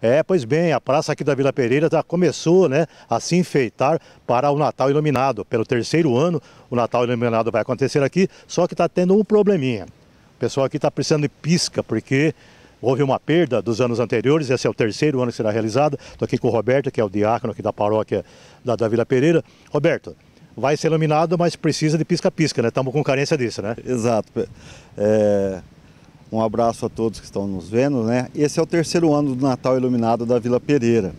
É, pois bem, a praça aqui da Vila Pereira já começou né, a se enfeitar para o Natal Iluminado. Pelo terceiro ano, o Natal Iluminado vai acontecer aqui, só que está tendo um probleminha. O pessoal aqui está precisando de pisca, porque houve uma perda dos anos anteriores, esse é o terceiro ano que será realizado. Estou aqui com o Roberto, que é o diácono aqui da paróquia da, da Vila Pereira. Roberto, vai ser iluminado, mas precisa de pisca-pisca, né? Estamos com carência disso, né? Exato. É, um abraço a todos que estão nos vendo, né? Esse é o terceiro ano do Natal Iluminado da Vila Pereira.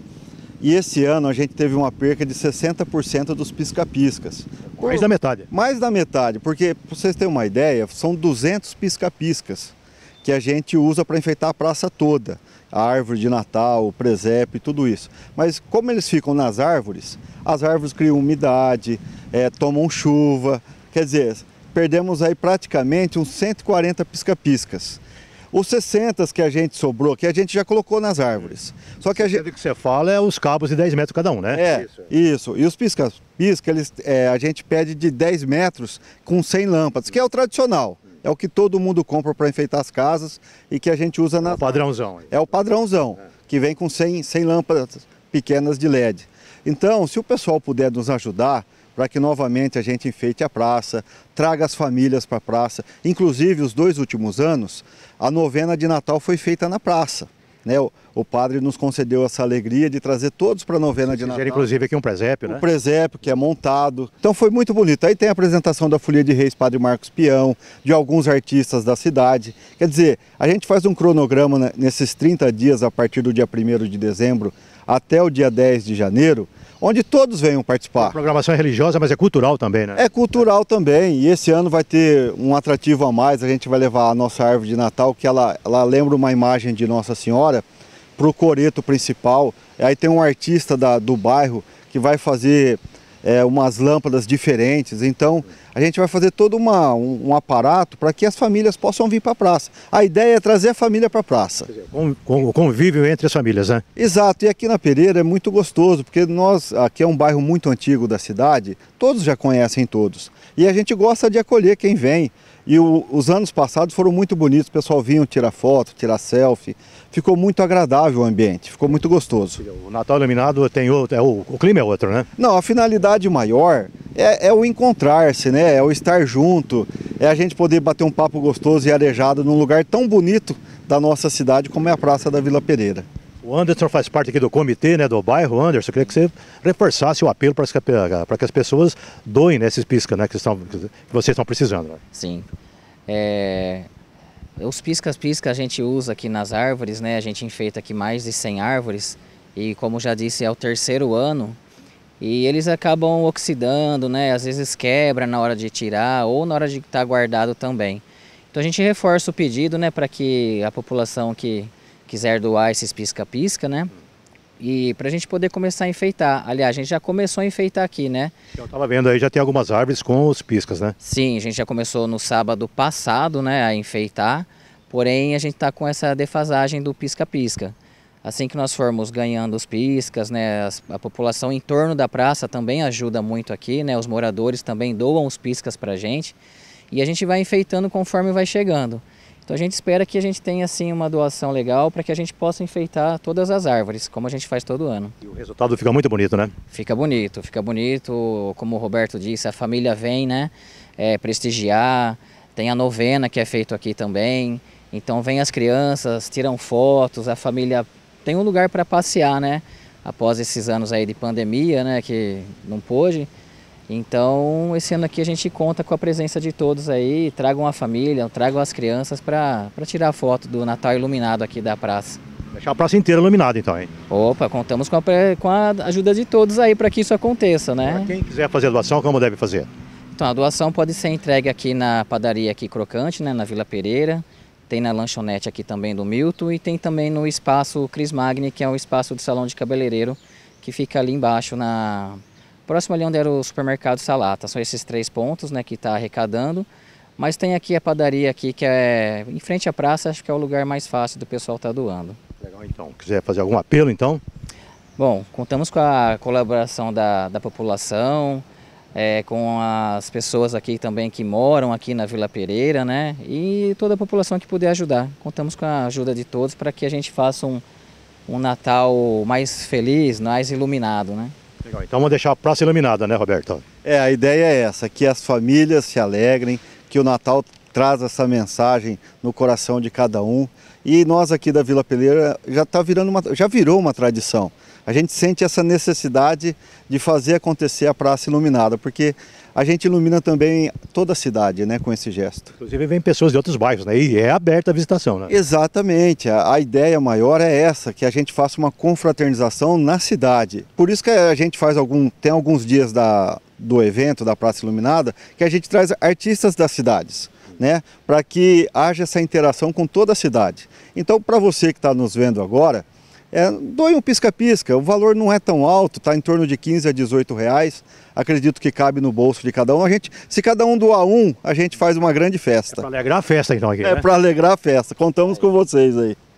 E esse ano a gente teve uma perca de 60% dos pisca-piscas. Mais da metade. Mais da metade, porque para vocês terem uma ideia, são 200 pisca-piscas que a gente usa para enfeitar a praça toda. A árvore de Natal, o presépio, tudo isso. Mas como eles ficam nas árvores, as árvores criam umidade, é, tomam chuva. Quer dizer, perdemos aí praticamente uns 140 pisca-piscas. Os 60 que a gente sobrou, que a gente já colocou nas árvores. Só que a gente... O que você fala é os cabos de 10 metros cada um, né? É, isso. isso. E os pisca-pisca, é, a gente pede de 10 metros com 100 lâmpadas, que é o tradicional. É o que todo mundo compra para enfeitar as casas e que a gente usa é na... É o padrãozão. É o padrãozão, que vem com 100, 100 lâmpadas pequenas de LED. Então, se o pessoal puder nos ajudar, para que novamente a gente enfeite a praça, traga as famílias para a praça. Inclusive, os dois últimos anos, a novena de Natal foi feita na praça. Né? O, o padre nos concedeu essa alegria de trazer todos para a novena de Natal. Inclusive aqui um presépio, né? Um presépio que é montado. Então foi muito bonito. Aí tem a apresentação da Folia de Reis Padre Marcos Peão, de alguns artistas da cidade. Quer dizer, a gente faz um cronograma nesses 30 dias, a partir do dia 1 de dezembro até o dia 10 de janeiro, onde todos venham participar. A programação é religiosa, mas é cultural também, né? É cultural também, e esse ano vai ter um atrativo a mais, a gente vai levar a nossa árvore de Natal, que ela, ela lembra uma imagem de Nossa Senhora, para o coreto principal, aí tem um artista da, do bairro que vai fazer é, umas lâmpadas diferentes, então a gente vai fazer todo uma, um, um aparato para que as famílias possam vir para a praça. A ideia é trazer a família para a praça. com, o convívio entre as famílias, né? Exato, e aqui na Pereira é muito gostoso, porque nós, aqui é um bairro muito antigo da cidade, todos já conhecem todos. E a gente gosta de acolher quem vem. E o, os anos passados foram muito bonitos, o pessoal vinha tirar foto, tirar selfie. Ficou muito agradável o ambiente, ficou muito gostoso. O Natal Iluminado tem outro, é, o, o clima é outro, né? Não, a finalidade maior é, é o encontrar-se, né? né? É o estar junto, é a gente poder bater um papo gostoso e arejado num lugar tão bonito da nossa cidade como é a Praça da Vila Pereira. O Anderson faz parte aqui do comitê né, do bairro. Anderson, eu queria que você reforçasse o apelo para que as pessoas doem né, esses piscas né, que, estão, que vocês estão precisando. Né? Sim. É, os piscas piscas a gente usa aqui nas árvores, né? A gente enfeita aqui mais de 100 árvores. E como já disse, é o terceiro ano e eles acabam oxidando, né? Às vezes quebra na hora de tirar ou na hora de estar tá guardado também. Então a gente reforça o pedido, né, para que a população que quiser doar esses pisca-pisca, né? E para a gente poder começar a enfeitar. Aliás, a gente já começou a enfeitar aqui, né? Eu estava vendo aí, já tem algumas árvores com os piscas, né? Sim, a gente já começou no sábado passado, né, a enfeitar. Porém, a gente está com essa defasagem do pisca-pisca. Assim que nós formos ganhando os piscas, né, a população em torno da praça também ajuda muito aqui, né, os moradores também doam os piscas para a gente e a gente vai enfeitando conforme vai chegando. Então a gente espera que a gente tenha assim uma doação legal para que a gente possa enfeitar todas as árvores, como a gente faz todo ano. E o resultado fica muito bonito, né? Fica bonito, fica bonito. Como o Roberto disse, a família vem, né? É, prestigiar. Tem a novena que é feito aqui também. Então vem as crianças, tiram fotos, a família tem um lugar para passear, né? Após esses anos aí de pandemia, né, que não pôde. Então, esse ano aqui a gente conta com a presença de todos aí, tragam a família, tragam as crianças para tirar foto do Natal iluminado aqui da praça. Deixar a praça inteira iluminada então, hein? Opa, contamos com a, com a ajuda de todos aí para que isso aconteça, né? Pra quem quiser fazer a doação, como deve fazer? Então, a doação pode ser entregue aqui na padaria aqui Crocante, né, na Vila Pereira tem na lanchonete aqui também do Milton e tem também no espaço Cris Magni, que é o espaço do salão de cabeleireiro, que fica ali embaixo, na próximo ali onde era o supermercado Salata. São esses três pontos né, que está arrecadando. Mas tem aqui a padaria aqui, que é em frente à praça, acho que é o lugar mais fácil do pessoal estar tá doando. Legal, então. Quiser fazer algum apelo, então? Bom, contamos com a colaboração da, da população, é, com as pessoas aqui também que moram aqui na Vila Pereira, né? E toda a população que puder ajudar. Contamos com a ajuda de todos para que a gente faça um, um Natal mais feliz, mais iluminado, né? Legal. Então vamos deixar a praça iluminada, né, Roberto? É, a ideia é essa, que as famílias se alegrem, que o Natal traz essa mensagem no coração de cada um. E nós aqui da Vila Peleira já tá virando uma, já virou uma tradição. A gente sente essa necessidade de fazer acontecer a praça iluminada, porque a gente ilumina também toda a cidade, né, com esse gesto. Inclusive vem pessoas de outros bairros, né, e é aberta a visitação, né? Exatamente, a, a ideia maior é essa, que a gente faça uma confraternização na cidade. Por isso que a gente faz algum, tem alguns dias da, do evento, da Praça Iluminada, que a gente traz artistas das cidades né, para que haja essa interação com toda a cidade. Então, para você que está nos vendo agora, é, doe um pisca-pisca, o valor não é tão alto, está em torno de 15 a 18 reais, acredito que cabe no bolso de cada um. A gente, se cada um doar um, a gente faz uma grande festa. É para alegrar a festa então aqui, É né? para alegrar a festa, contamos com vocês aí.